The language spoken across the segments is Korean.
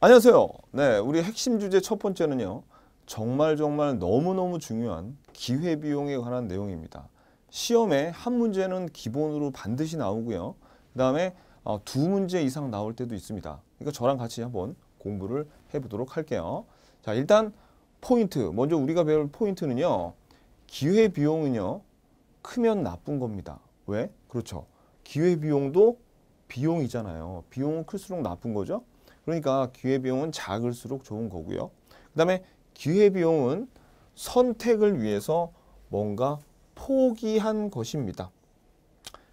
안녕하세요. 네, 우리 핵심 주제 첫 번째는요. 정말 정말 너무너무 중요한 기회비용에 관한 내용입니다. 시험에 한 문제는 기본으로 반드시 나오고요. 그 다음에 어, 두 문제 이상 나올 때도 있습니다. 그러니까 저랑 같이 한번 공부를 해보도록 할게요. 자, 일단 포인트. 먼저 우리가 배울 포인트는요. 기회비용은요. 크면 나쁜 겁니다. 왜? 그렇죠. 기회비용도 비용이잖아요. 비용은 클수록 나쁜 거죠. 그러니까 기회비용은 작을수록 좋은 거고요. 그 다음에 기회비용은 선택을 위해서 뭔가 포기한 것입니다.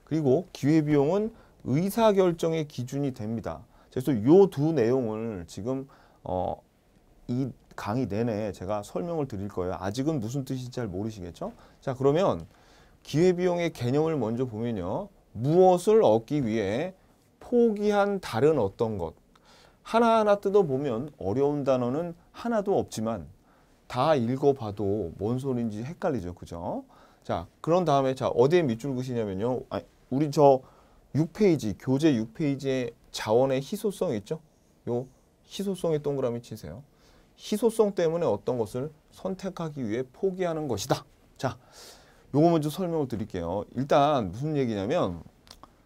그리고 기회비용은 의사결정의 기준이 됩니다. 그래서 이 두 내용을 지금 어, 이 강의 내내 제가 설명을 드릴 거예요. 아직은 무슨 뜻인지 잘 모르시겠죠? 자 그러면 기회비용의 개념을 먼저 보면요. 무엇을 얻기 위해 포기한 다른 어떤 것 하나하나 뜯어보면 어려운 단어는 하나도 없지만 다 읽어봐도 뭔 소리인지 헷갈리죠. 그죠? 자, 그런 다음에 자 어디에 밑줄 그시냐면요. 아, 우리 저 6페이지, 교재 6페이지에 자원의 희소성 있죠? 요 희소성에 동그라미 치세요. 희소성 때문에 어떤 것을 선택하기 위해 포기하는 것이다. 자, 요거 먼저 설명을 드릴게요. 일단 무슨 얘기냐면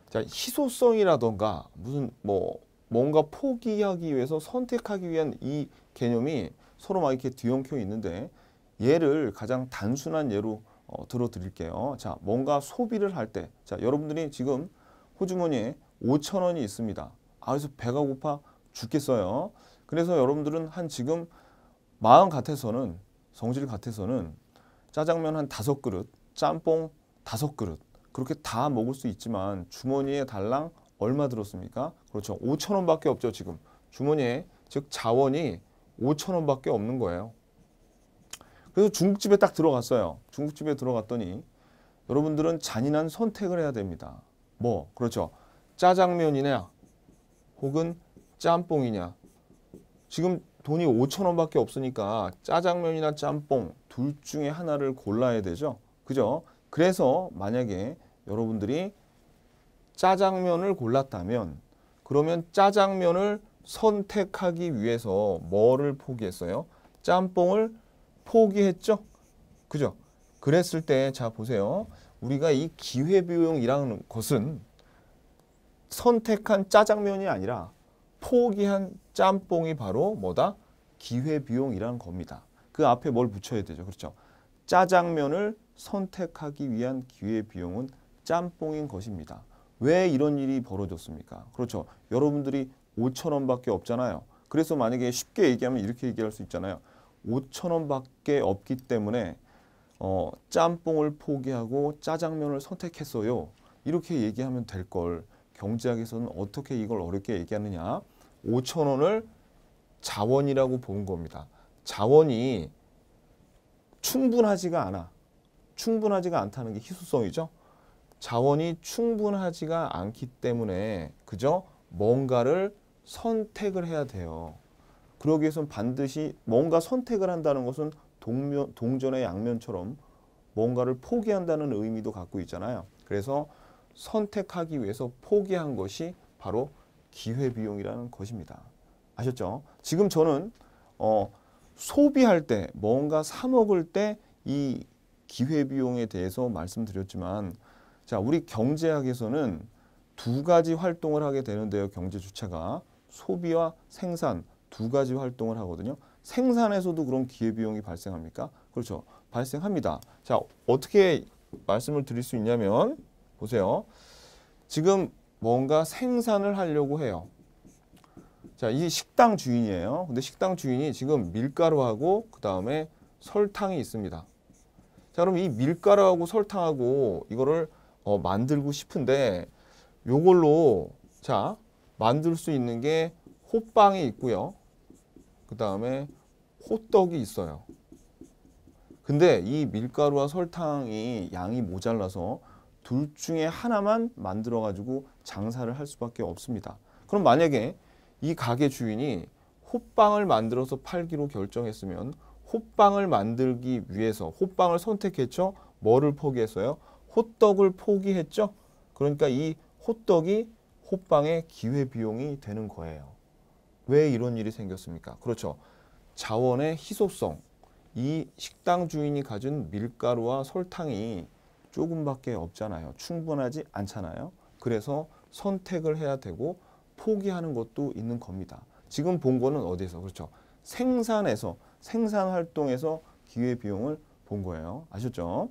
자, 희소성이라던가 무슨 뭐 뭔가 포기하기 위해서 선택하기 위한 이 개념이 서로 막 이렇게 뒤엉켜 있는데 예를 가장 단순한 예로 어, 들어드릴게요. 자, 뭔가 소비를 할 때, 자, 여러분들이 지금 호주머니에 5천 원이 있습니다. 아, 그래서 배가 고파 죽겠어요. 그래서 여러분들은 한 지금 마음 같아서는, 성질 같아서는 짜장면 한 다섯 그릇, 짬뽕 다섯 그릇, 그렇게 다 먹을 수 있지만 주머니에 달랑 얼마 들었습니까? 그렇죠. 5천 원밖에 없죠 지금. 주머니에 즉 자원이 5천 원밖에 없는 거예요. 그래서 중국집에 딱 들어갔어요. 중국집에 들어갔더니 여러분들은 잔인한 선택을 해야 됩니다. 뭐 그렇죠. 짜장면이냐 혹은 짬뽕이냐 지금 돈이 5천 원밖에 없으니까 짜장면이나 짬뽕 둘 중에 하나를 골라야 되죠. 그죠? 그래서 만약에 여러분들이 짜장면을 골랐다면 그러면 짜장면을 선택하기 위해서 뭐를 포기했어요? 짬뽕을 포기했죠? 그죠? 그랬을 때 자 보세요. 우리가 이 기회비용이라는 것은 선택한 짜장면이 아니라 포기한 짬뽕이 바로 뭐다? 기회비용이라는 겁니다. 그 앞에 뭘 붙여야 되죠. 그렇죠? 짜장면을 선택하기 위한 기회비용은 짬뽕인 것입니다. 왜 이런 일이 벌어졌습니까? 그렇죠. 여러분들이 5천 원밖에 없잖아요. 그래서 만약에 쉽게 얘기하면 이렇게 얘기할 수 있잖아요. 5천 원밖에 없기 때문에 어, 짬뽕을 포기하고 짜장면을 선택했어요. 이렇게 얘기하면 될 걸 경제학에서는 어떻게 이걸 어렵게 얘기하느냐. 5천 원을 자원이라고 본 겁니다. 자원이 충분하지가 않아. 충분하지가 않다는 게 희소성이죠. 자원이 충분하지가 않기 때문에 그저 뭔가를 선택을 해야 돼요. 그러기 위해서 반드시 뭔가 선택을 한다는 것은 동면, 동전의 양면처럼 뭔가를 포기한다는 의미도 갖고 있잖아요. 그래서 선택하기 위해서 포기한 것이 바로 기회비용이라는 것입니다. 아셨죠? 지금 저는 어, 소비할 때 뭔가 사 먹을 때 이 기회비용에 대해서 말씀드렸지만 자, 우리 경제학에서는 두 가지 활동을 하게 되는데요. 경제 주체가 소비와 생산 두 가지 활동을 하거든요. 생산에서도 그런 기회비용이 발생합니까? 그렇죠. 발생합니다. 자, 어떻게 말씀을 드릴 수 있냐면 보세요. 지금 뭔가 생산을 하려고 해요. 자, 이 식당 주인이에요. 근데 식당 주인이 지금 밀가루하고 그다음에 설탕이 있습니다. 자, 그럼 이 밀가루하고 설탕하고 이거를 어, 만들고 싶은데 요걸로 자 만들 수 있는 게 호빵이 있고요. 그 다음에 호떡이 있어요. 근데 이 밀가루와 설탕이 양이 모자라서 둘 중에 하나만 만들어 가지고 장사를 할 수밖에 없습니다. 그럼 만약에 이 가게 주인이 호빵을 만들어서 팔기로 결정했으면 호빵을 만들기 위해서 호빵을 선택했죠. 뭐를 포기했어요? 호떡을 포기했죠. 그러니까 이 호떡이 호빵의 기회비용이 되는 거예요. 왜 이런 일이 생겼습니까? 그렇죠. 자원의 희소성. 이 식당 주인이 가진 밀가루와 설탕이 조금밖에 없잖아요. 충분하지 않잖아요. 그래서 선택을 해야 되고 포기하는 것도 있는 겁니다. 지금 본 거는 어디에서? 그렇죠. 생산에서, 생산 활동에서 기회비용을 본 거예요. 아셨죠?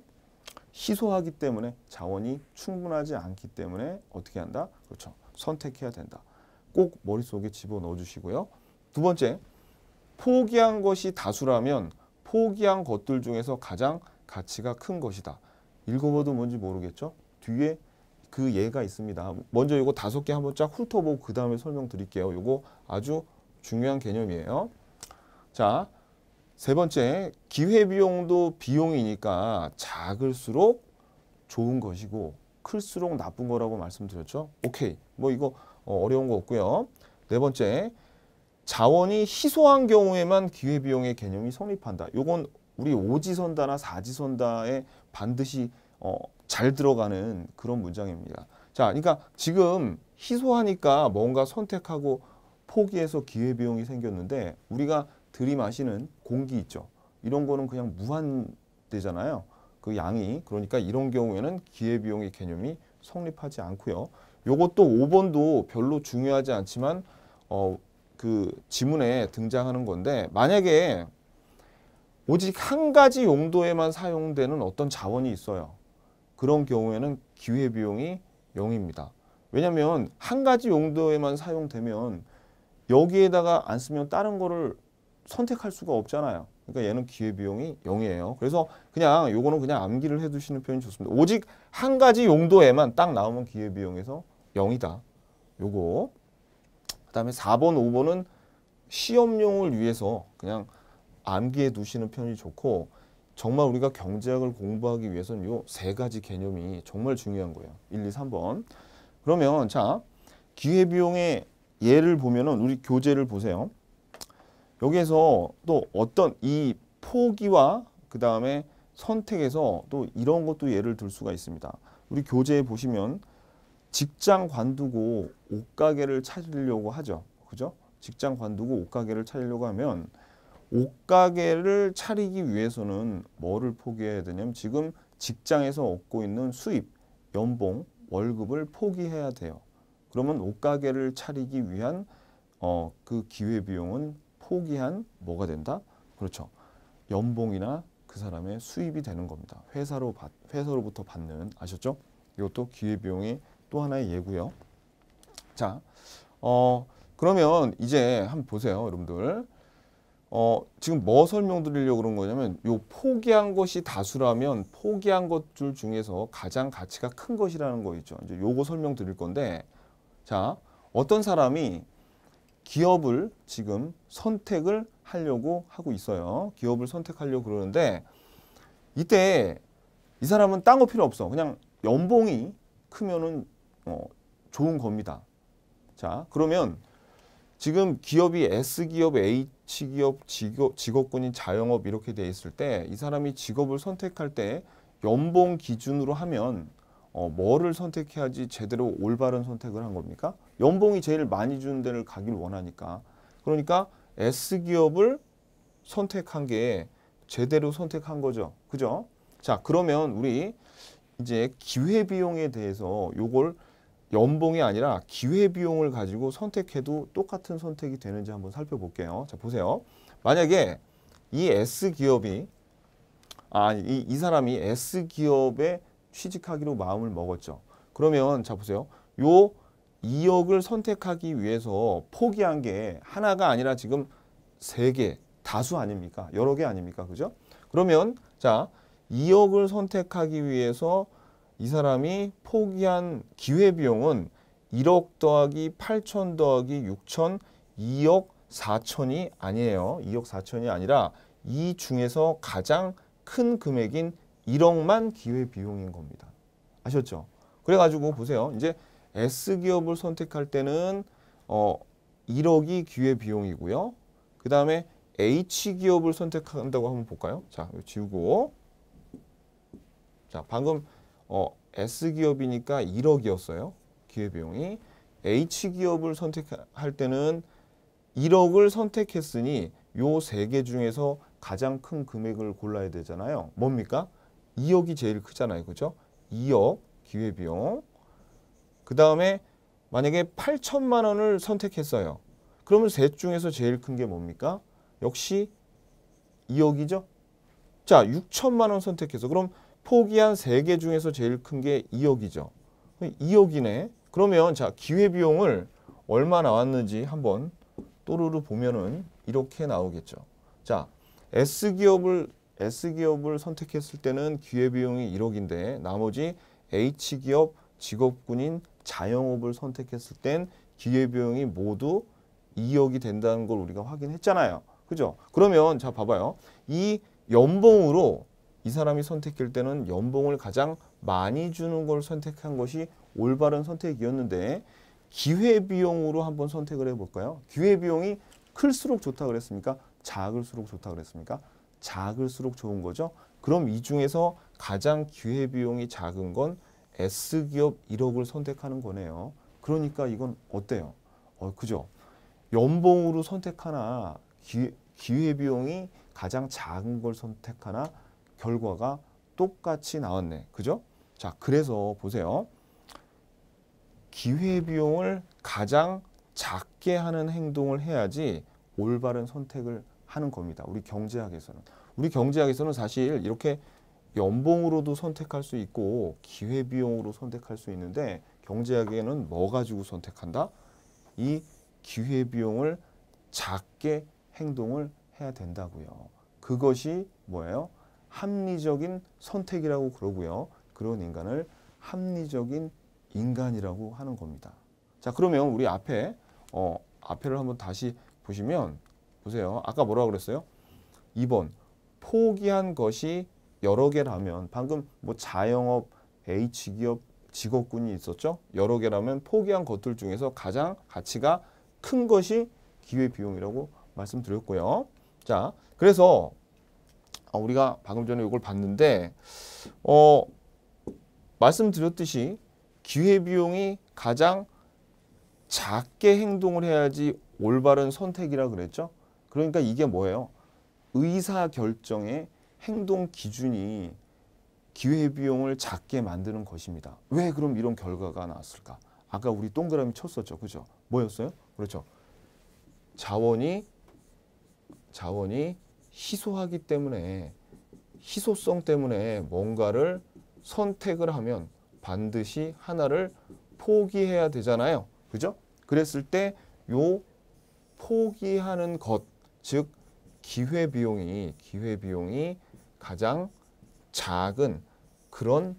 희소하기 때문에 자원이 충분하지 않기 때문에 어떻게 한다? 그렇죠. 선택해야 된다. 꼭 머릿속에 집어넣어 주시고요. 두 번째, 포기한 것이 다수라면 포기한 것들 중에서 가장 가치가 큰 것이다. 읽어봐도 뭔지 모르겠죠? 뒤에 그 예가 있습니다. 먼저 이거 다섯 개 한번 쫙 훑어보고 그 다음에 설명드릴게요. 이거 아주 중요한 개념이에요. 자, 세 번째, 기회비용도 비용이니까 작을수록 좋은 것이고 클수록 나쁜 거라고 말씀드렸죠. 오케이, 뭐 이거 어, 어려운 거 없고요. 네 번째, 자원이 희소한 경우에만 기회비용의 개념이 성립한다. 요건 우리 오지선다나사지선다에 반드시 어, 잘 들어가는 그런 문장입니다. 자, 그러니까 지금 희소하니까 뭔가 선택하고 포기해서 기회비용이 생겼는데 우리가 들이마시는 공기 있죠. 이런 거는 그냥 무한대잖아요그 양이 그러니까 이런 경우에는 기회비용의 개념이 성립하지 않고요. 요것도 5번도 별로 중요하지 않지만 어, 그 지문에 등장하는 건데 만약에 오직 한 가지 용도에만 사용되는 어떤 자원이 있어요. 그런 경우에는 기회비용이 0입니다. 왜냐하면 한 가지 용도에만 사용되면 여기에다가 안 쓰면 다른 거를 선택할 수가 없잖아요. 그러니까 얘는 기회비용이 0이에요. 그래서 그냥 요거는 그냥 암기를 해두시는 편이 좋습니다. 오직 한 가지 용도에만 딱 나오면 기회비용에서 0이다. 요거. 그 다음에 4번, 5번은 시험용을 위해서 그냥 암기해 두시는 편이 좋고 정말 우리가 경제학을 공부하기 위해서는 요 세 가지 개념이 정말 중요한 거예요. 1, 2, 3번. 그러면 자 기회비용의 예를 보면은 우리 교재를 보세요. 여기에서 또 어떤 이 포기와 그 다음에 선택에서 또 이런 것도 예를 들 수가 있습니다. 우리 교재에 보시면 직장 관두고 옷가게를 찾으려고 하죠. 그죠? 직장 관두고 옷가게를 찾으려고 하면 옷가게를 차리기 위해서는 뭐를 포기해야 되냐면 지금 직장에서 얻고 있는 수입, 연봉, 월급을 포기해야 돼요. 그러면 옷가게를 차리기 위한 어, 그 기회비용은 포기한 뭐가 된다? 그렇죠. 연봉이나 그 사람의 수입이 되는 겁니다. 회사로 받, 회사로부터 받는 아셨죠? 이것도 기회비용의 또 하나의 예고요. 자, 어, 그러면 이제 한번 보세요, 여러분들. 어, 지금 뭐 설명드리려고 그런 거냐면 요 포기한 것이 다수라면 포기한 것들 중에서 가장 가치가 큰 것이라는 거 있죠. 이제 요거 설명드릴 건데 자, 어떤 사람이 기업을 지금 선택을 하려고 하고 있어요. 기업을 선택하려고 그러는데 이때 이 사람은 딴 거 필요 없어. 그냥 연봉이 크면은 어, 좋은 겁니다. 자, 그러면 지금 기업이 S기업, H기업, 직업, 직업군인 자영업 이렇게 돼 있을 때 이 사람이 직업을 선택할 때 연봉 기준으로 하면 어, 뭐를 선택해야지 제대로 올바른 선택을 한 겁니까? 연봉이 제일 많이 주는 데를 가길 원하니까. 그러니까 S기업을 선택한 게 제대로 선택한 거죠. 그죠? 자, 그러면 우리 이제 기회비용에 대해서 요걸 연봉이 아니라 기회비용을 가지고 선택해도 똑같은 선택이 되는지 한번 살펴볼게요. 자, 보세요. 만약에 이 S기업이 아, 이, 이 사람이 S기업에 취직하기로 마음을 먹었죠. 그러면 자 보세요. 요 2억을 선택하기 위해서 포기한 게 하나가 아니라 지금 3 개, 다수 아닙니까? 여러 개 아닙니까? 그죠? 그러면 자, 2억을 선택하기 위해서 이 사람이 포기한 기회비용은 1억 더하기 8천 더하기 6천 2억 4천이 아니에요. 2억 4천이 아니라 이 중에서 가장 큰 금액인 1억만 기회비용인 겁니다. 아셨죠? 그래가지고 보세요. 이제 S기업을 선택할 때는 어, 1억이 기회비용이고요. 그 다음에 H기업을 선택한다고 한번 볼까요? 자, 지우고 자, 방금 어, S기업이니까 1억이었어요. 기회비용이. H기업을 선택할 때는 1억을 선택했으니 요 세 개 중에서 가장 큰 금액을 골라야 되잖아요. 뭡니까? 2억이 제일 크잖아요. 그죠? 2억 기회비용. 그 다음에 만약에 8천만 원을 선택했어요. 그러면 셋 중에서 제일 큰 게 뭡니까? 역시 2억이죠. 자, 6천만 원 선택해서 그럼 포기한 세 개 중에서 제일 큰 게 2억이죠. 2억이네. 그러면 자, 기회비용을 얼마 나왔는지 한번 또르르 보면은 이렇게 나오겠죠. 자, S기업을 S기업을 선택했을 때는 기회비용이 1억인데 나머지 H기업, 직업군인, 자영업을 선택했을 땐 기회비용이 모두 2억이 된다는 걸 우리가 확인했잖아요. 그죠? 그러면 자 봐봐요. 이 연봉으로 이 사람이 선택할 때는 연봉을 가장 많이 주는 걸 선택한 것이 올바른 선택이었는데 기회비용으로 한번 선택을 해볼까요? 기회비용이 클수록 좋다 그랬습니까? 작을수록 좋다 그랬습니까? 작을수록 좋은 거죠. 그럼 이 중에서 가장 기회비용이 작은 건 S기업 1억을 선택하는 거네요. 그러니까 이건 어때요? 어, 그죠? 연봉으로 선택하나 기, 기회비용이 가장 작은 걸 선택하나 결과가 똑같이 나왔네. 그죠? 자, 그래서 보세요. 기회비용을 가장 작게 하는 행동을 해야지 올바른 선택을 하는 겁니다. 우리 경제학에서는. 우리 경제학에서는 사실 이렇게 연봉으로도 선택할 수 있고 기회비용으로 선택할 수 있는데 경제학에는 뭐 가지고 선택한다? 이 기회비용을 작게 행동을 해야 된다고요. 그것이 뭐예요? 합리적인 선택이라고 그러고요. 그런 인간을 합리적인 인간이라고 하는 겁니다. 자 그러면 우리 앞에 어, 앞에를 한번 다시 보시면 보세요. 아까 뭐라고 그랬어요? 2번 포기한 것이 여러 개라면 방금 뭐 자영업, H기업, 직업군이 있었죠. 여러 개라면 포기한 것들 중에서 가장 가치가 큰 것이 기회비용이라고 말씀드렸고요. 자, 그래서 아, 우리가 방금 전에 이걸 봤는데 어, 말씀드렸듯이 기회비용이 가장 작게 행동을 해야지 올바른 선택이라 그랬죠. 그러니까 이게 뭐예요? 의사결정의 행동 기준이 기회비용을 작게 만드는 것입니다. 왜 그럼 이런 결과가 나왔을까? 아까 우리 동그라미 쳤었죠. 그죠? 뭐였어요? 그렇죠. 자원이 자원이 희소하기 때문에 희소성 때문에 뭔가를 선택을 하면 반드시 하나를 포기해야 되잖아요. 그죠? 그랬을 때 요 포기하는 것, 즉 기회비용이 기회비용이 가장 작은 그런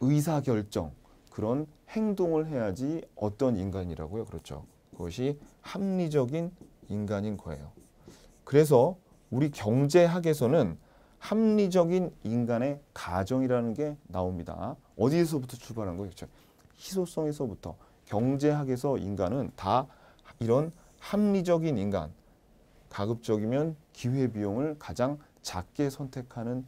의사결정, 그런 행동을 해야지 어떤 인간이라고요. 그렇죠. 그것이 합리적인 인간인 거예요. 그래서 우리 경제학에서는 합리적인 인간의 가정이라는 게 나옵니다. 어디에서부터 출발한 거겠죠? 그렇죠. 희소성에서부터 경제학에서 인간은 다 이런 합리적인 인간, 가급적이면 기회비용을 가장 작게 선택하는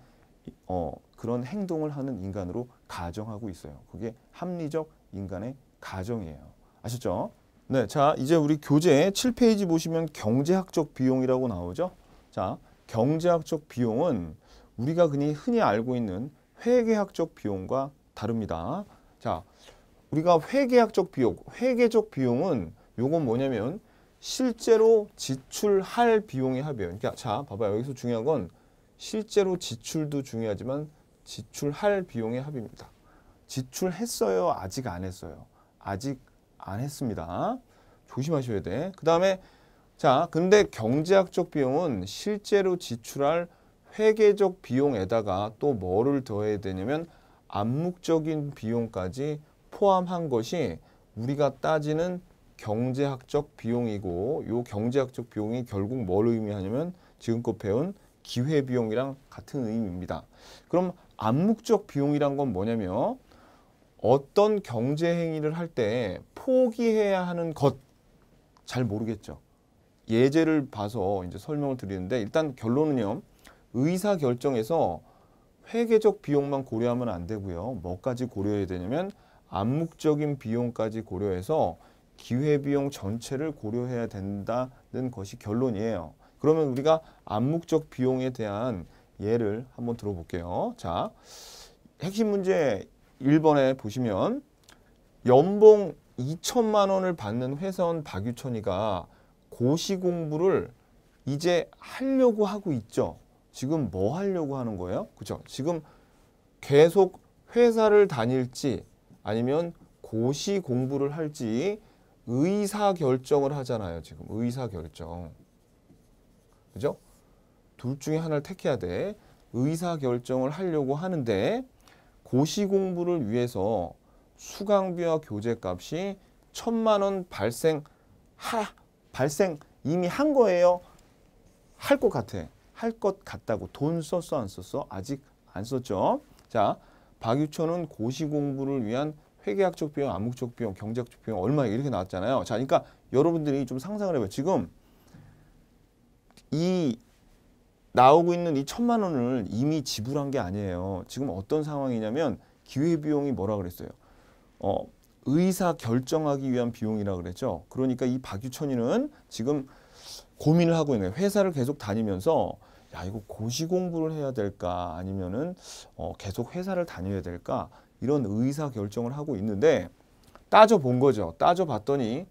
어, 그런 행동을 하는 인간으로 가정하고 있어요. 그게 합리적 인간의 가정이에요. 아셨죠? 네, 자 이제 우리 교재 7페이지 보시면 경제학적 비용이라고 나오죠. 자, 경제학적 비용은 우리가 흔히, 흔히 알고 있는 회계학적 비용과 다릅니다. 자, 우리가 회계학적 비용, 회계적 비용은 요건 뭐냐면 실제로 지출할 비용의 합이에요. 그러니까 자, 봐봐요. 여기서 중요한 건 실제로 지출도 중요하지만 지출할 비용의 합입니다. 지출했어요? 아직 안 했어요? 아직 안 했습니다. 조심하셔야 돼. 그 다음에 자 근데 경제학적 비용은 실제로 지출할 회계적 비용에다가 또 뭐를 더해야 되냐면 암묵적인 비용까지 포함한 것이 우리가 따지는 경제학적 비용이고 요 경제학적 비용이 결국 뭘 의미하냐면 지금껏 배운 기회비용이랑 같은 의미입니다. 그럼 암묵적 비용이란 건 뭐냐면 어떤 경제 행위를 할 때 포기해야 하는 것 잘 모르겠죠. 예제를 봐서 이제 설명을 드리는데 일단 결론은요. 의사 결정에서 회계적 비용만 고려하면 안 되고요. 뭐까지 고려해야 되냐면 암묵적인 비용까지 고려해서 기회비용 전체를 고려해야 된다는 것이 결론이에요. 그러면 우리가 암묵적 비용에 대한 예를 한번 들어볼게요. 자, 핵심 문제 1번에 보시면 연봉 2천만 원을 받는 회사원 박유천이가 고시 공부를 이제 하려고 하고 있죠. 지금 뭐 하려고 하는 거예요? 그죠? 지금 계속 회사를 다닐지 아니면 고시 공부를 할지 의사 결정을 하잖아요. 지금 의사 결정. 그죠? 둘 중에 하나를 택해야 돼. 의사 결정을 하려고 하는데 고시 공부를 위해서 수강비와 교재값이 천만 원 발생 하 발생 이미 한 거예요. 할 것 같아. 할 것 같다고 돈 썼어 안 썼어? 아직 안 썼죠. 자, 박유천은 고시 공부를 위한 회계학적 비용, 암묵적 비용, 경제학적 비용 얼마 이렇게 나왔잖아요. 자, 그러니까 여러분들이 좀 상상을 해봐요. 지금 이 나오고 있는 이 천만 원을 이미 지불한 게 아니에요. 지금 어떤 상황이냐면 기회비용이 뭐라 그랬어요. 어, 의사 결정하기 위한 비용이라 그랬죠. 그러니까 이 박유천이는 지금 고민을 하고 있는 회사를 계속 다니면서 야 이거 고시 공부를 해야 될까 아니면은 어, 계속 회사를 다녀야 될까 이런 의사 결정을 하고 있는데 따져 본 거죠. 따져 봤더니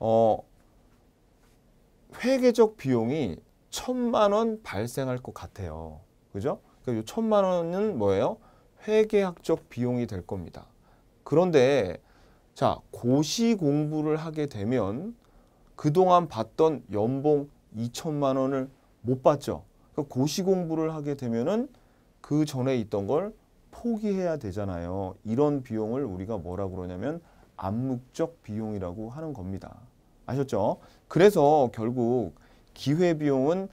어 회계적 비용이 천만 원 발생할 것 같아요. 그죠? 그러니까 이 천만 원은 뭐예요? 회계학적 비용이 될 겁니다. 그런데 자 고시 공부를 하게 되면 그동안 받던 연봉 2천만 원을 못 받죠. 그러니까 고시 공부를 하게 되면그 전에 있던 걸 포기해야 되잖아요. 이런 비용을 우리가 뭐라 그러냐면 암묵적 비용이라고 하는 겁니다. 아셨죠? 그래서 결국 기회비용은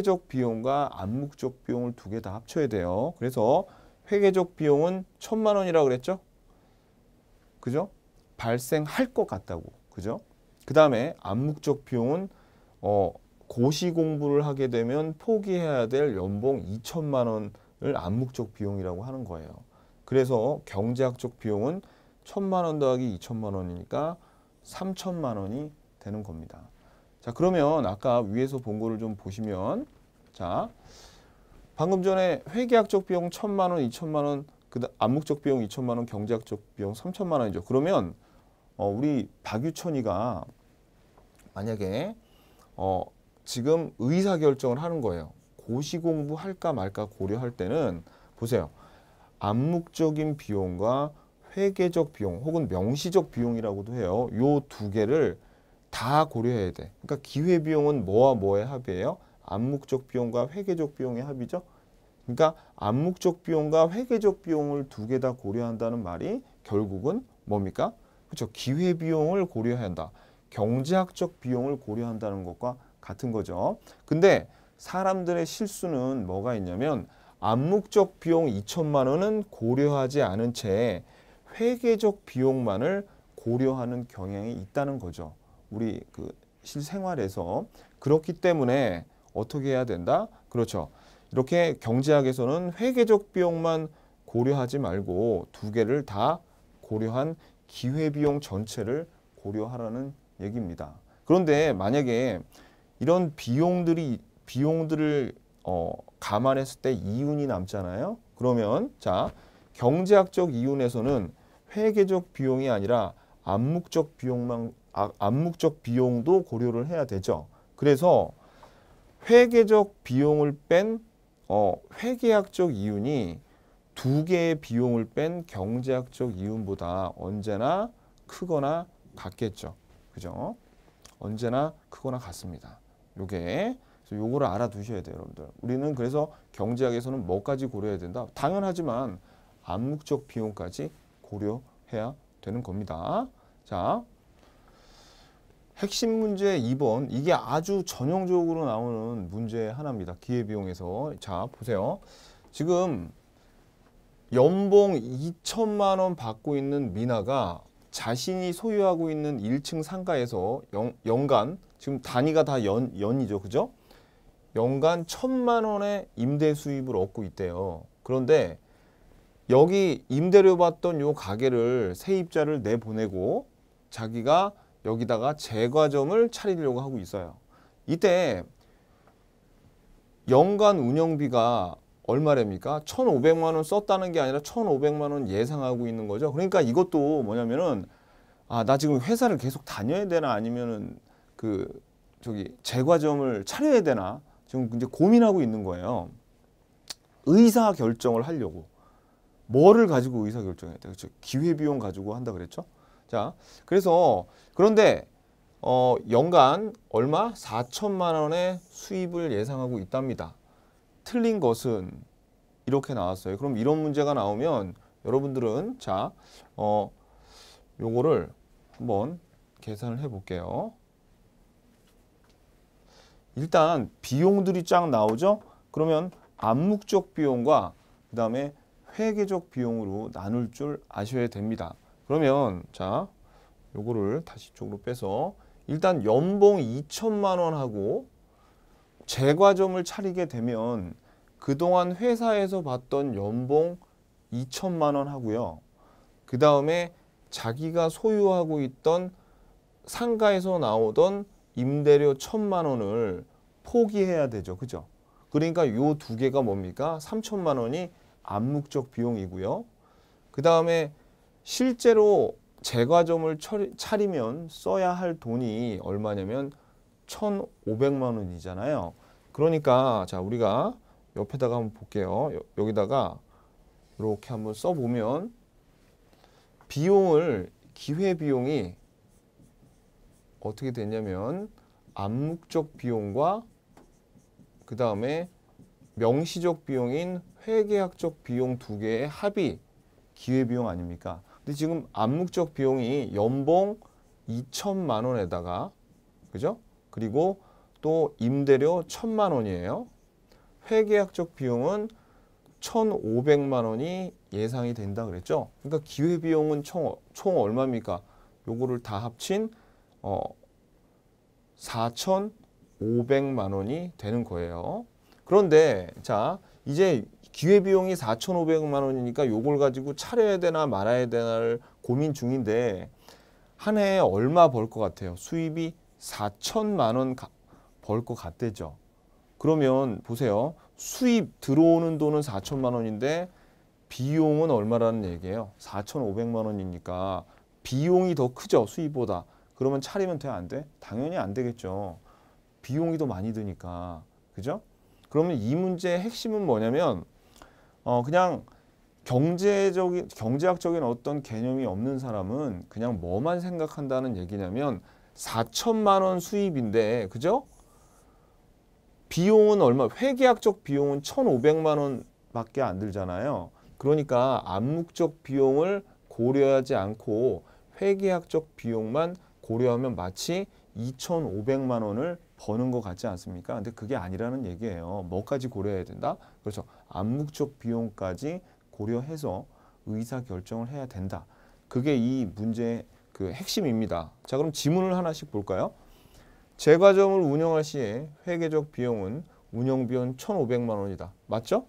회계적 비용과 암묵적 비용을 두 개 다 합쳐야 돼요. 그래서 회계적 비용은 천만 원이라고 그랬죠? 그죠? 발생할 것 같다고. 그죠? 그 다음에 암묵적 비용은 어, 고시 공부를 하게 되면 포기해야 될 연봉 2천만 원을 암묵적 비용이라고 하는 거예요. 그래서 경제학적 비용은 천만 원 더하기 2천만 원이니까 3천만 원이 되는 겁니다. 자, 그러면 아까 위에서 본 거를 좀 보시면 자, 방금 전에 회계학적 비용 1천만 원, 2천만 원, 그다음 암묵적 비용 2천만 원, 경제학적 비용 3천만 원이죠. 그러면 어, 우리 박유천이가 만약에 어, 지금 의사결정을 하는 거예요. 고시공부 할까 말까 고려할 때는 보세요. 암묵적인 비용과 회계적 비용 혹은 명시적 비용이라고도 해요. 요 두 개를 다 고려해야 돼. 그러니까 기회 비용은 뭐와 뭐의 합이에요? 암묵적 비용과 회계적 비용의 합이죠. 그러니까 암묵적 비용과 회계적 비용을 두 개 다 고려한다는 말이 결국은 뭡니까? 그렇죠. 기회 비용을 고려해야 한다. 경제학적 비용을 고려한다는 것과 같은 거죠. 근데 사람들의 실수는 뭐가 있냐면 암묵적 비용 2천만 원은 고려하지 않은 채 회계적 비용만을 고려하는 경향이 있다는 거죠. 우리 그 실생활에서 그렇기 때문에 어떻게 해야 된다? 그렇죠. 이렇게 경제학에서는 회계적 비용만 고려하지 말고 두 개를 다 고려한 기회비용 전체를 고려하라는 얘기입니다. 그런데 만약에 이런 비용들이 비용들을 어, 감안했을 때 이윤이 남잖아요. 그러면 자 경제학적 이윤에서는 회계적 비용이 아니라 암묵적 비용만 아, 암묵적 비용도 고려를 해야 되죠. 그래서 회계적 비용을 뺀 어, 회계학적 이윤이 두 개의 비용을 뺀 경제학적 이윤보다 언제나 크거나 같겠죠. 그죠? 언제나 크거나 같습니다. 요게 요거를 알아두셔야 돼요, 여러분들. 우리는 그래서 경제학에서는 뭐까지 고려해야 된다? 당연하지만 암묵적 비용까지 고려해야 되는 겁니다. 자, 핵심 문제 2번. 이게 아주 전형적으로 나오는 문제 하나입니다. 기회비용에서. 자, 보세요. 지금 연봉 2천만 원 받고 있는 미나가 자신이 소유하고 있는 1층 상가에서 연, 간 지금 단위가 다 연, 연이죠. 그죠? 연간 천만 원의 임대 수입을 얻고 있대요. 그런데 여기 임대료 받던 요 가게를 세입자를 내보내고 자기가 여기다가 제과점을 차리려고 하고 있어요. 이때 연간 운영비가 얼마랍니까? 1,500만 원 썼다는 게 아니라 1,500만 원 예상하고 있는 거죠. 그러니까 이것도 뭐냐면은 아, 나 지금 회사를 계속 다녀야 되나 아니면은 그 저기 제과점을 차려야 되나 지금 이제 고민하고 있는 거예요. 의사 결정을 하려고. 뭐를 가지고 의사결정해야 돼? 그렇죠. 기회비용 가지고 한다 그랬죠. 자, 그래서 그런데 어, 연간 얼마? 4천만 원의 수입을 예상하고 있답니다. 틀린 것은 이렇게 나왔어요. 그럼 이런 문제가 나오면 여러분들은 자, 어, 요거를 한번 계산을 해 볼게요. 일단 비용들이 쫙 나오죠? 그러면 암묵적 비용과 그 다음에 회계적 비용으로 나눌 줄 아셔야 됩니다. 그러면 자 요거를 다시 쪽으로 빼서 일단 연봉 2천만 원하고 재과점을 차리게 되면 그동안 회사에서 받던 연봉 2천만 원 하고요. 그 다음에 자기가 소유하고 있던 상가에서 나오던 임대료 1 천만 원을 포기해야 되죠. 그죠? 그러니까 요 두 개가 뭡니까? 3천만 원이 암묵적 비용이고요. 그 다음에 실제로 제과점을 차리면 써야 할 돈이 얼마냐면 1,500만 원이잖아요. 그러니까 자 우리가 옆에다가 한번 볼게요. 여, 기다가 이렇게 한번 써보면 비용을 기회비용이 어떻게 되냐면 암묵적 비용과 그 다음에 명시적 비용인 회계학적 비용 두 개의 합이 기회비용 아닙니까? 근데 지금 암묵적 비용이 연봉 2천만 원에다가 그죠? 그리고 또 임대료 1천만 원이에요. 회계학적 비용은 1,500만 원이 예상이 된다 그랬죠? 그러니까 기회비용은 총, 총 얼마입니까? 요거를 다 합친 어 4,500만 원이 되는 거예요. 그런데 자 이제 기회비용이 4,500만 원이니까 요걸 가지고 차려야 되나 말아야 되나를 고민 중인데 한 해에 얼마 벌 것 같아요? 수입이 4천만 원 벌 것 같대죠. 그러면 보세요. 수입 들어오는 돈은 4천만 원인데 비용은 얼마라는 얘기예요? 4,500만 원이니까 비용이 더 크죠. 수입보다. 그러면 차리면 돼? 안 돼? 당연히 안 되겠죠. 비용이 더 많이 드니까. 그죠? 그러면 이 문제의 핵심은 뭐냐면 어 그냥 경제적인 경제학적인 어떤 개념이 없는 사람은 그냥 뭐만 생각한다는 얘기냐면 4천만 원 수입인데 그죠? 비용은 얼마? 회계학적 비용은 1,500만 원밖에 안 들잖아요. 그러니까 암묵적 비용을 고려하지 않고 회계학적 비용만 고려하면 마치 2,500만 원을 버는 것 같지 않습니까? 근데 그게 아니라는 얘기예요. 뭐까지 고려해야 된다? 그렇죠. 암묵적 비용까지 고려해서 의사 결정을 해야 된다. 그게 이 문제의 그 핵심입니다. 자 그럼 지문을 하나씩 볼까요? 제과점을 운영할 시에 회계적 비용은 운영비용 1,500만 원이다. 맞죠?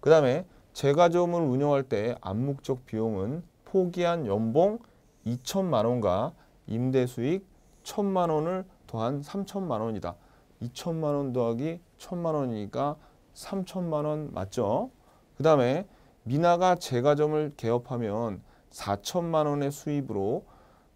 그 다음에 제과점을 운영할 때 암묵적 비용은 포기한 연봉 2천만 원과 임대 수익 1천만 원을 더한 3천만 원이다. 2천만 원 더하기 1천만 원이니까 3천만 원 맞죠? 그 다음에 미나가 제과점을 개업하면 4천만 원의 수입으로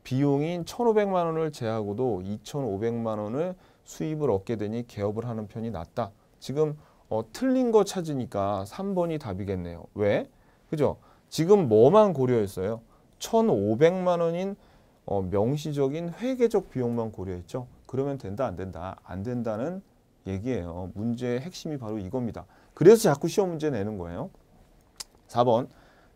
비용인 1,500만 원을 제하고도 2,500만 원을 수입을 얻게 되니 개업을 하는 편이 낫다. 지금 어, 틀린 거 찾으니까 3번이 답이겠네요. 왜? 그죠? 지금 뭐만 고려했어요? 1,500만 원인 어, 명시적인 회계적 비용만 고려했죠. 그러면 된다 안 된다 안 된다는 얘기예요. 문제의 핵심이 바로 이겁니다. 그래서 자꾸 시험 문제 내는 거예요. 4번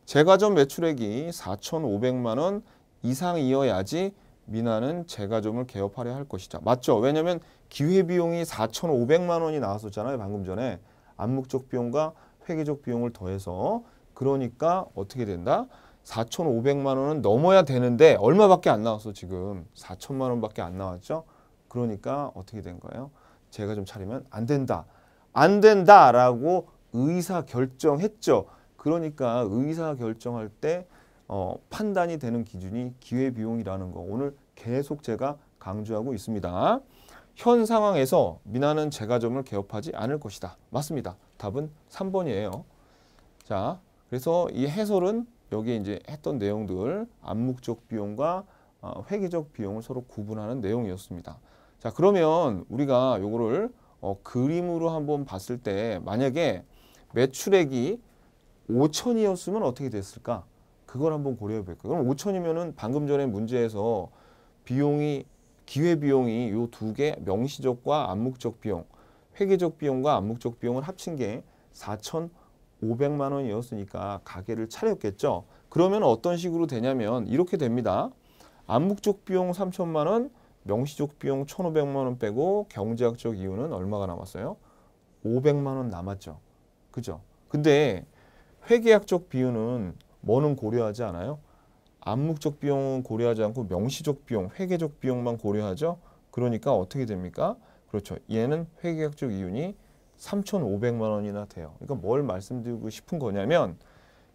재가점 매출액이 4,500만 원 이상이어야지 미나는 재가점을 개업하려 할것이죠 맞죠? 왜냐하면 기회비용이 4,500만 원이 나왔었잖아요. 방금 전에 암묵적 비용과 회계적 비용을 더해서 그러니까 어떻게 된다? 4,500만 원은 넘어야 되는데 얼마밖에 안 나왔어 지금 4천만 원밖에 안 나왔죠? 그러니까 어떻게 된 거예요? 제가 좀 차리면 안 된다. 안 된다라고 의사 결정했죠. 그러니까 의사 결정할 때 어, 판단이 되는 기준이 기회비용이라는 거 오늘 계속 제가 강조하고 있습니다. 현 상황에서 미나는 제과점을 개업하지 않을 것이다. 맞습니다. 답은 3번이에요. 자, 그래서 이 해설은 여기에 이제 했던 내용들 암묵적 비용과 어, 회계적 비용을 서로 구분하는 내용이었습니다. 자 그러면 우리가 요거를 어, 그림으로 한번 봤을 때 만약에 매출액이 5천이었으면 어떻게 됐을까? 그걸 한번 고려해 볼까요 그럼 5천이면은 방금 전에 문제에서 비용이 기회비용이 요 두 개 명시적과 암묵적 비용, 회계적 비용과 암묵적 비용을 합친 게 4,500만 원이었으니까 가게를 차렸겠죠. 그러면 어떤 식으로 되냐면 이렇게 됩니다. 암묵적 비용 3천만 원, 명시적 비용 1,500만 원 빼고 경제학적 이유는 얼마가 남았어요? 500만 원 남았죠. 그죠? 근데 회계학적 비유은 뭐는 고려하지 않아요? 암묵적 비용은 고려하지 않고 명시적 비용, 회계적 비용만 고려하죠. 그러니까 어떻게 됩니까? 그렇죠. 얘는 회계학적 이윤이 3,500만 원이나 돼요. 그러니까 뭘 말씀드리고 싶은 거냐면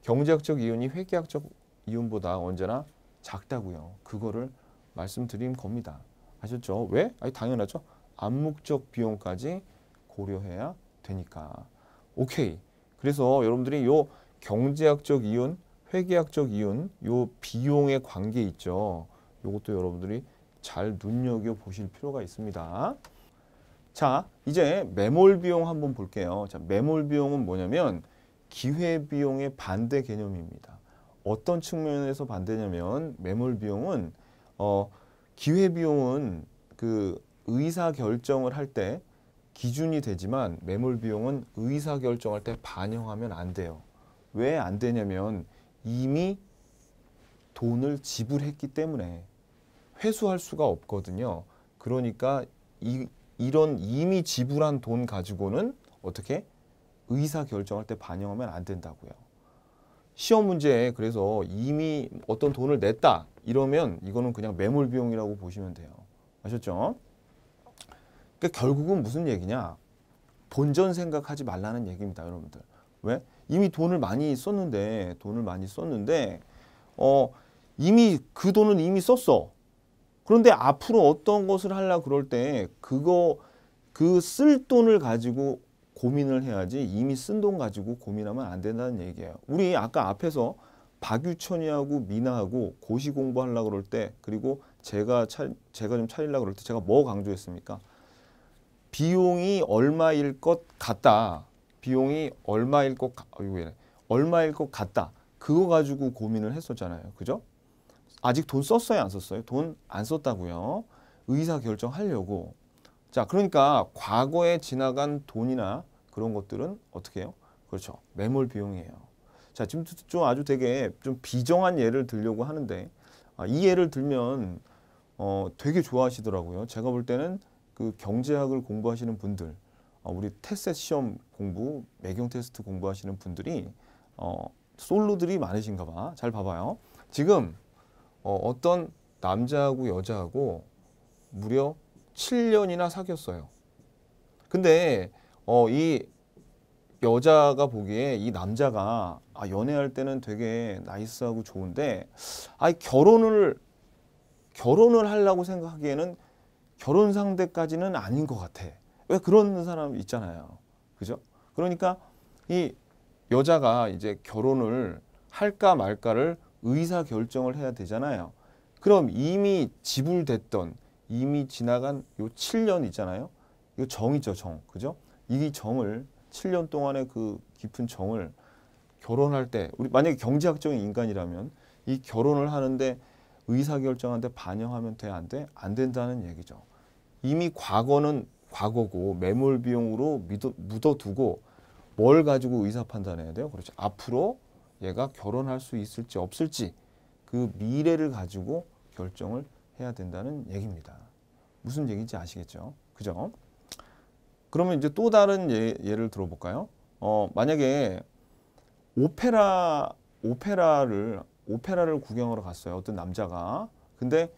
경제학적 이윤이 회계학적 이윤보다 언제나 작다고요. 그거를 말씀드린 겁니다. 아셨죠? 왜? 아니 당연하죠. 암묵적 비용까지 고려해야 되니까. 오케이. 그래서 여러분들이 요 경제학적 이윤, 회계학적 이윤, 요 비용의 관계 있죠. 요것도 여러분들이 잘 눈여겨 보실 필요가 있습니다. 자, 이제 매몰 비용 한번 볼게요. 자, 매몰 비용은 뭐냐면 기회 비용의 반대 개념입니다. 어떤 측면에서 반대냐면 매몰 비용은 어 기회비용은 그 의사 결정을 할 때 기준이 되지만 매몰 비용은 의사 결정할 때 반영하면 안 돼요. 왜 안 되냐면 이미 돈을 지불했기 때문에 회수할 수가 없거든요. 그러니까 이, 이런 이미 지불한 돈 가지고는 어떻게 의사 결정할 때 반영하면 안 된다고요. 시험 문제에 그래서 이미 어떤 돈을 냈다 이러면 이거는 그냥 매몰 비용이라고 보시면 돼요. 아셨죠? 그러니까 결국은 무슨 얘기냐? 본전 생각하지 말라는 얘기입니다, 여러분들. 왜? 이미 돈을 많이 썼는데 돈을 많이 썼는데 어 이미 그 돈은 이미 썼어. 그런데 앞으로 어떤 것을 하려 그럴 때 그거 그 쓸 돈을 가지고 고민을 해야지 이미 쓴 돈 가지고 고민하면 안 된다는 얘기예요. 우리 아까 앞에서 박유천이하고 미나하고 고시 공부하려고 그럴 때 그리고 제가 차, 제가 좀 차리려고 그럴 때 제가 뭐 강조했습니까? 비용이 얼마일 것 같다. 비용이 얼마일 것 같, 얼마일 것 같다. 그거 가지고 고민을 했었잖아요. 그죠? 아직 돈 썼어요? 안 썼어요? 돈 안 썼다고요. 의사결정하려고. 자, 그러니까 과거에 지나간 돈이나 그런 것들은 어떻게 해요? 그렇죠. 매몰 비용이에요. 자, 지금 좀 아주 되게 좀 비정한 예를 들려고 하는데 아, 이 예를 들면 어, 되게 좋아하시더라고요. 제가 볼 때는 그 경제학을 공부하시는 분들, 어, 우리 테셋 시험 공부, 매경 테스트 공부하시는 분들이 어, 솔로들이 많으신가 봐. 잘 봐봐요. 지금 어, 어떤 남자하고 여자하고 무려 7년이나 사귀었어요. 근데 어, 이 여자가 보기에 이 남자가 아, 연애할 때는 되게 나이스하고 좋은데 아, 결혼을 결혼을 하려고 생각하기에는 결혼 상대까지는 아닌 것 같아. 왜 그런 사람 있잖아요. 그죠? 그러니까 이 여자가 이제 결혼을 할까 말까를 의사 결정을 해야 되잖아요. 그럼 이미 지불됐던 이미 지나간 요 7년 있잖아요. 이 정이죠, 정. 그죠? 이 정을 7년 동안의 그 깊은 정을 결혼할 때 우리 만약에 경제학적인 인간이라면 이 결혼을 하는데 의사결정한테 반영하면 돼, 안 돼? 안 된다는 얘기죠. 이미 과거는 과거고 매몰 비용으로 묻어두고 뭘 가지고 의사 판단해야 돼요? 그렇죠. 앞으로 얘가 결혼할 수 있을지 없을지 그 미래를 가지고 결정을 해야 된다는 얘기입니다. 무슨 얘기인지 아시겠죠? 그죠? 그러면 이제 또 다른 예, 예를 들어볼까요? 어, 만약에 오페라 오페라를 오페라를 구경하러 갔어요. 어떤 남자가. 근데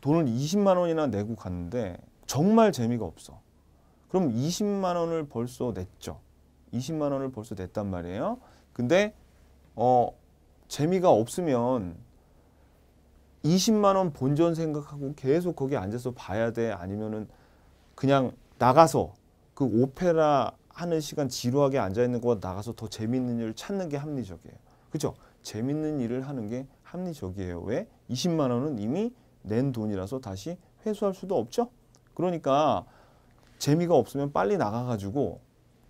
돈을 20만 원이나 내고 갔는데 정말 재미가 없어. 그럼 20만 원을 벌써 냈죠. 20만 원을 벌써 냈단 말이에요. 근데 어 재미가 없으면 20만 원 본전 생각하고 계속 거기 앉아서 봐야 돼 아니면은 그냥 나가서 그 오페라 하는 시간 지루하게 앉아 있는 것보다 나가서 더 재밌는 일을 찾는 게 합리적이에요. 그렇죠? 재밌는 일을 하는 게 합리적이에요. 왜? 20만 원은 이미 낸 돈이라서 다시 회수할 수도 없죠. 그러니까 재미가 없으면 빨리 나가가지고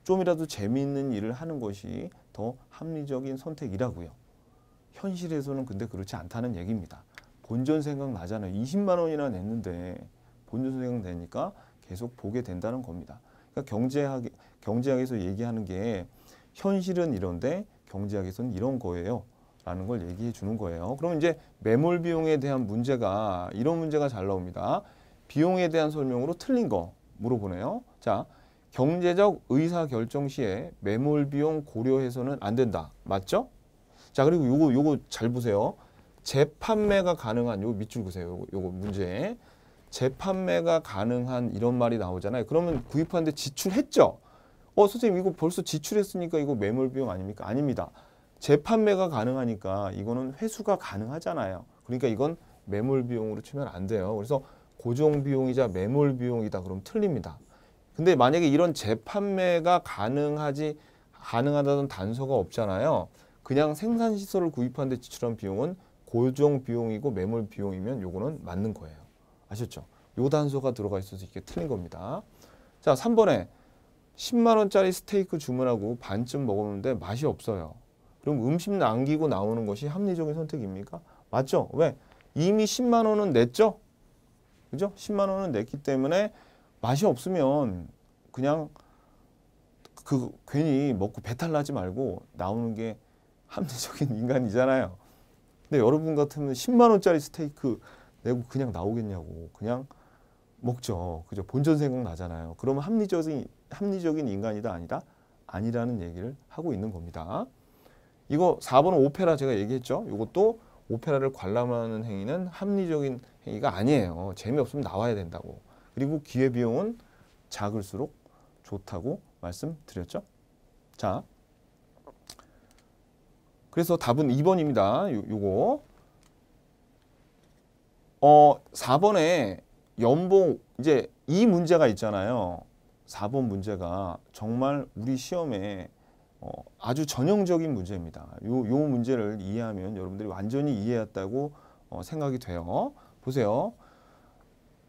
좀이라도 재미있는 일을 하는 것이 더 합리적인 선택이라고요. 현실에서는 근데 그렇지 않다는 얘기입니다. 본전 생각 나잖아요. 20만 원이나 냈는데 본전 생각 되니까 계속 보게 된다는 겁니다. 그러니까 경제학, 경제학에서 얘기하는 게 현실은 이런데 경제학에서는 이런 거예요. 라는 걸 얘기해 주는 거예요. 그럼 이제 매몰 비용에 대한 문제가 이런 문제가 잘 나옵니다. 비용에 대한 설명으로 틀린 거 물어보네요. 자, 경제적 의사결정 시에 매몰 비용 고려해서는 안 된다. 맞죠? 자, 그리고 요거 요거 잘 보세요. 재판매가 가능한 요 밑줄 그세요. 요거, 요거 문제. 재판매가 가능한 이런 말이 나오잖아요. 그러면 구입하는데 지출했죠. 어 선생님 이거 벌써 지출했으니까 이거 매물 비용 아닙니까? 아닙니다. 재판매가 가능하니까 이거는 회수가 가능하잖아요. 그러니까 이건 매물 비용으로 치면 안 돼요. 그래서 고정 비용이자 매물 비용이다 그럼 틀립니다. 근데 만약에 이런 재판매가 가능하지 가능하다는 단서가 없잖아요. 그냥 생산 시설을 구입하는데 지출한 비용은 고정 비용이고 매물 비용이면 요거는 맞는 거예요. 아셨죠? 요 단서가 들어가 있어서 이게 틀린 겁니다. 자, 3번에 10만 원짜리 스테이크 주문하고 반쯤 먹었는데 맛이 없어요. 그럼 음식 남기고 나오는 것이 합리적인 선택입니까? 맞죠? 왜? 이미 10만 원은 냈죠? 그죠? 10만 원은 냈기 때문에 맛이 없으면 그냥 그 괜히 먹고 배탈 나지 말고 나오는 게 합리적인 인간이잖아요. 근데 여러분 같으면 10만 원짜리 스테이크 내고 그냥 나오겠냐고 그냥 먹죠. 그죠? 본전 생각 나잖아요. 그러면 합리적인 합리적인 인간이다 아니다 아니라는 얘기를 하고 있는 겁니다. 이거 4번 오페라 제가 얘기했죠. 이것도 오페라를 관람하는 행위는 합리적인 행위가 아니에요. 재미없으면 나와야 된다고. 그리고 기회비용은 작을수록 좋다고 말씀드렸죠. 자, 그래서 답은 2번입니다. 요, 요거. 어, 4번에 연봉 이제 이 문제가 있잖아요. 4번 문제가 정말 우리 시험에 어, 아주 전형적인 문제입니다. 요, 요 문제를 이해하면 여러분들이 완전히 이해했다고 어, 생각이 돼요. 보세요.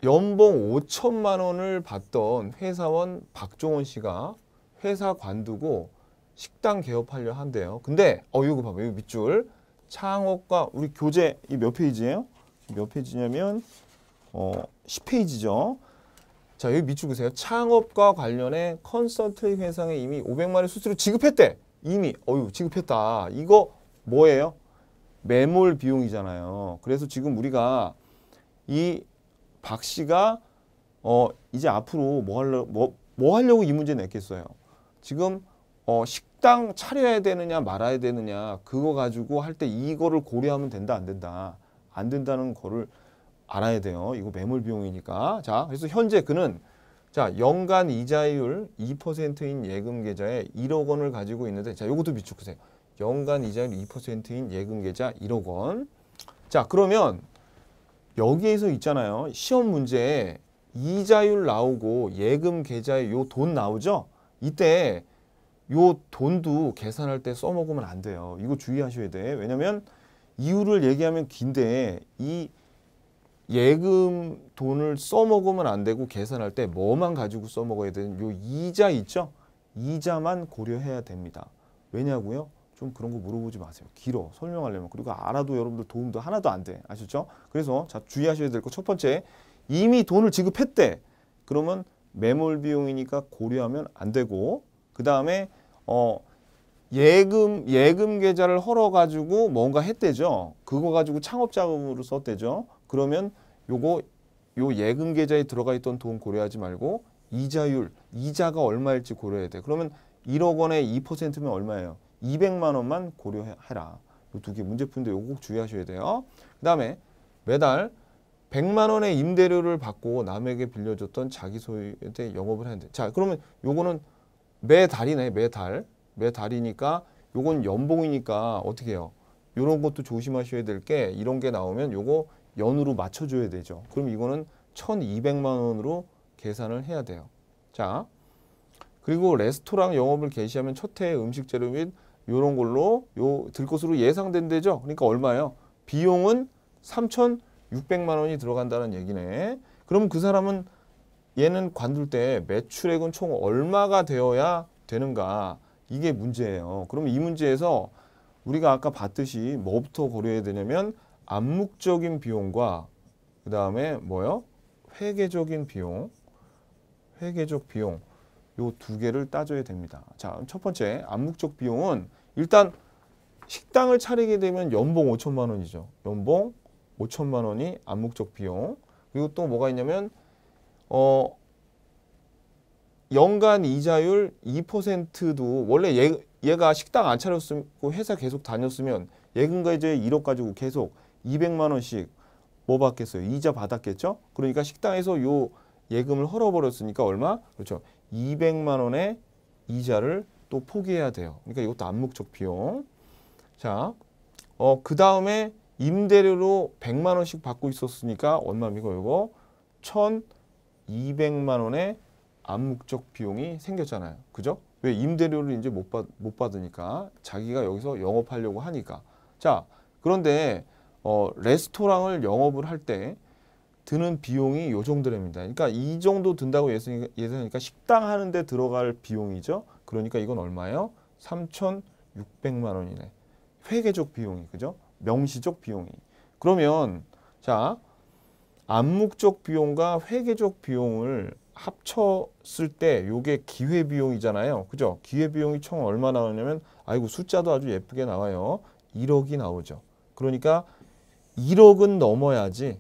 연봉 5천만 원을 받던 회사원 박종원 씨가 회사 관두고 식당 개업하려 한대요. 근데 어 이거 봐봐. 이 밑줄. 창업과 우리 교재 이 몇 페이지예요? 몇 페이지냐면 어 10페이지죠. 자, 여기 밑줄 보세요. 창업과 관련해 컨설팅 회사에 이미 500만 원 수수료 지급했대. 이미 어유 지급했다. 이거 뭐예요? 매몰 비용이잖아요. 그래서 지금 우리가 이박 씨가 어 이제 앞으로 뭐 하려 뭐, 뭐 하려고 이 문제 냈겠어요. 지금 어, 식당 차려야 되느냐 말아야 되느냐 그거 가지고 할 때 이거를 고려하면 된다 안 된다 안 된다는 거를 알아야 돼요. 이거 매물 비용이니까. 자, 그래서 현재 그는 자, 연간 이자율 2%인 예금 계좌에 1억 원을 가지고 있는데 자, 이것도 비축하세요. 연간 이자율 2%인 예금 계좌 1억 원. 자, 그러면 여기에서 있잖아요. 시험 문제에 이자율 나오고 예금 계좌에 요 돈 나오죠? 이때 요 돈도 계산할 때 써먹으면 안 돼요. 이거 주의하셔야 돼. 왜냐면 이유를 얘기하면 긴데 이 예금 돈을 써먹으면 안 되고 계산할 때 뭐만 가지고 써먹어야 되는 요 이자 있죠? 이자만 고려해야 됩니다. 왜냐고요? 좀 그런 거 물어보지 마세요. 길어. 설명하려면. 그리고 알아도 여러분들 도움도 하나도 안 돼. 아셨죠? 그래서 자 주의하셔야 될 거 첫 번째 이미 돈을 지급했대. 그러면 매몰 비용이니까 고려하면 안 되고 그 다음에 어 예금 예금 계좌를 헐어 가지고 뭔가 했대죠. 그거 가지고 창업 자금으로 썼대죠. 그러면 요거 요 예금 계좌에 들어가 있던 돈 고려하지 말고 이자율 이자가 얼마일지 고려해야 돼. 그러면 1억 원에 2%면 얼마예요? 200만 원만 고려해라. 요 두 개 문제 푸는데 요거 꼭 주의하셔야 돼요. 그다음에 매달 100만 원의 임대료를 받고 남에게 빌려줬던 자기 소유에 영업을 하는데 자 그러면 요거는 매달이네 매달 매달이니까 요건 연봉이니까 어떻게 해요 요런 것도 조심하셔야 될게 이런 게 나오면 요거 연으로 맞춰줘야 되죠 그럼 이거는 1200만 원으로 계산을 해야 돼요 자 그리고 레스토랑 영업을 개시하면 첫 해에 음식 재료 및 요런 걸로 요 들 것으로 예상된 대죠 그러니까 얼마예요 비용은 3600만 원이 들어간다는 얘기네 그럼 그 사람은 얘는 관둘 때 매출액은 총 얼마가 되어야 되는가 이게 문제예요. 그러면 이 문제에서 우리가 아까 봤듯이 뭐부터 고려해야 되냐면 암묵적인 비용과 그 다음에 뭐요? 회계적인 비용, 회계적 비용 요 두 개를 따져야 됩니다. 자, 첫 번째 암묵적 비용은 일단 식당을 차리게 되면 연봉 5천만 원이죠. 연봉 5천만 원이 암묵적 비용. 그리고 또 뭐가 있냐면 어 연간 이자율 2%도 원래 얘, 얘가 식당 안 차렸고 회사 계속 다녔으면 예금과제 가 1억 가지고 계속 200만 원씩 뭐 받겠어요? 이자 받았겠죠? 그러니까 식당에서 요 예금을 헐어버렸으니까 얼마? 그렇죠. 200만 원의 이자를 또 포기해야 돼요. 그러니까 이것도 암묵적 비용. 자, 어, 그 다음에 임대료로 100만 원씩 받고 있었으니까 얼마입니까? 이거 1,000 200만 원의 암묵적 비용이 생겼잖아요. 그죠? 왜 임대료를 이제 못, 받, 못 받으니까 자기가 여기서 영업하려고 하니까. 자, 그런데 어, 레스토랑을 영업을 할 때 드는 비용이 요 정도랍니다. 그러니까 이 정도 든다고 예상하니까 식당 하는데 들어갈 비용이죠. 그러니까 이건 얼마예요? 3,600만 원이네. 회계적 비용이 그죠? 명시적 비용이. 그러면 자 암묵적 비용과 회계적 비용을 합쳤을 때 요게 기회 비용이잖아요. 그죠? 기회 비용이 총 얼마 나오냐면 아이고 숫자도 아주 예쁘게 나와요. 1억이 나오죠. 그러니까 1억은 넘어야지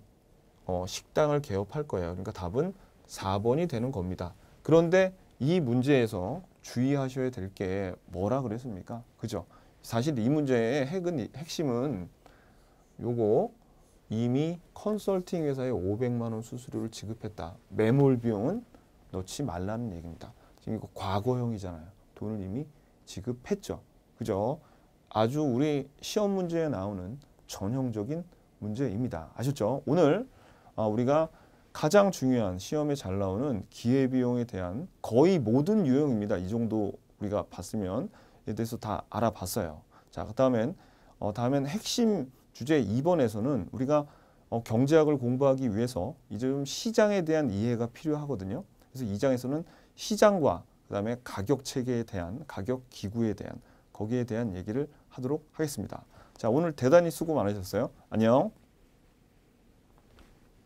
어, 식당을 개업할 거예요. 그러니까 답은 4번이 되는 겁니다. 그런데 이 문제에서 주의하셔야 될 게 뭐라 그랬습니까? 그죠? 사실 이 문제의 핵은 핵심은 요거 이미 컨설팅 회사에 500만 원 수수료를 지급했다. 매몰 비용은 넣지 말라는 얘기입니다. 지금 이거 과거형이잖아요. 돈을 이미 지급했죠. 그죠? 아주 우리 시험 문제에 나오는 전형적인 문제입니다. 아셨죠? 오늘 아, 우리가 가장 중요한 시험에 잘 나오는 기회비용에 대한 거의 모든 유형입니다. 이 정도 우리가 봤으면 에 대해서 다 알아봤어요. 자, 그 다음엔 어, 다음엔 핵심 주제 2번에서는 우리가 어, 경제학을 공부하기 위해서 이제 좀 시장에 대한 이해가 필요하거든요. 그래서 이장에서는 시장과 그다음에 가격 체계에 대한 가격 기구에 대한 거기에 대한 얘기를 하도록 하겠습니다. 자, 오늘 대단히 수고 많으셨어요. 안녕.